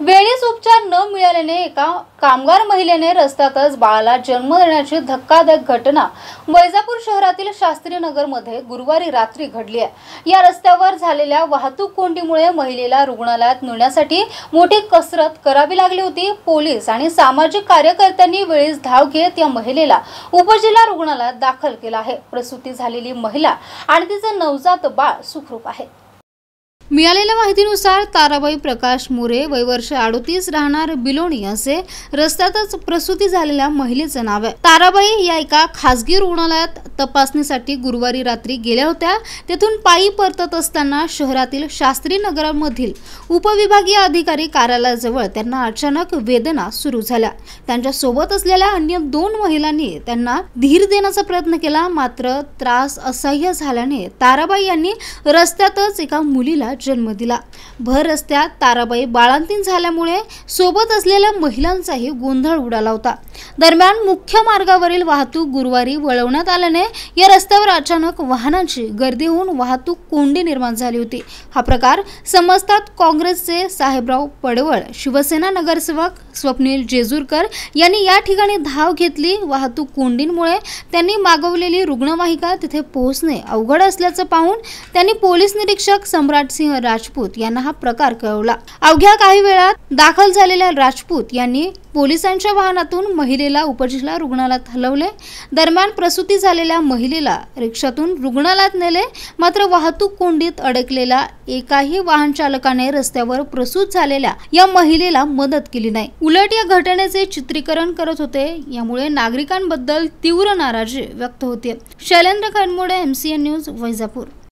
वेळीच उपचार न मिळाल्याने एका कामगार महिलेने रस्त्यातच बाळाला जन्म देण्याची धक्कादायक घटना वैजापूर शहरातील शास्त्री मध्ये गुरुवारी रात्री घडली आहे या रस्त्यावर झालेल्या वाहतूक कोंडीमुळे महिलेला रुग्णालयात नेण्यासाठी मोठी कसरत करावी लागली होती पोलीस आणि सामाजिक कार्यकर्त्यांनी वेळीच धाव घेत या महिलेला उपजिल्हा रुग्णालयात दाखल केला आहे प्रसूती झालेली महिला आणि तिचं नवजात बाळ सुखरूप आहे मिळालेल्या माहितीनुसार ताराबाई प्रकाश मोरे वय वर्ष अडोतीस राहणार बिलोणी असे रस्त्यातच प्रसूती झालेल्या महिलेचं नाव आहे ताराबाई या एका खासगी रुग्णालयात तपासणीसाठी गुरुवारी रात्री गेल्या होत्या तेथून पायी परतत असताना शहरातील शास्त्री नगरामधील उपविभागीय अधिकारी कार्यालयाजवळ त्यांना अचानक वेदना सुरू झाल्या त्यांच्या सोबत असलेल्या अन्य दोन महिलांनी त्यांना धीर देण्याचा प्रयत्न केला मात्र त्रास असह्य झाल्याने ताराबाई यांनी रस्त्यातच एका मुलीला जन्म दिला भर रस्त्यात ताराबाई बाळांतीन झाल्यामुळे सोबत असलेल्या महिलांचाही गोंधळ उडाला होता दरम्यान मुख्य मार्गावरील वाहतूक गुरुवारी वळवण्यात आल्याने या रस्त्यावर अचानक वाहनांची गर्दी होऊन वाहतूक कोंडी निर्माण झाली होती हा प्रकार समजतात काँग्रेसचे साहेबराव पडवळ शिवसेना नगरसेवक स्वप्नील जेजूरकर यांनी या ठिकाणी धाव घेतली वाहतूक कोंडींमुळे त्यांनी मागवलेली रुग्णवाहिका तिथे पोहोचणे अवघड असल्याचं पाहून त्यांनी पोलीस निरीक्षक सम्राट सिंह राजपूत यांना हा प्रकार कळवला अवघ्या काही वेळात दाखल झालेल्या राजपूत यांनी पोलिसांच्या वाहनातून महिले महिलेला उपजिल्हा रुग्णालयात हलवले दरम्यान प्रसूती झालेल्या महिलेला रिक्षातून रुग्णालयात नेले मात्र वाहतूक कोंडीत अडकलेल्या एकाही वाहन चालकाने रस्त्यावर प्रसूत झालेल्या या महिलेला मदत केली नाही उलट या घटनेचे चित्रीकरण करत होते यामुळे नागरिकांबद्दल तीव्र नाराजी व्यक्त होते शैलेंद्र खानमोडे एमसीएन न्यूज वैजापूर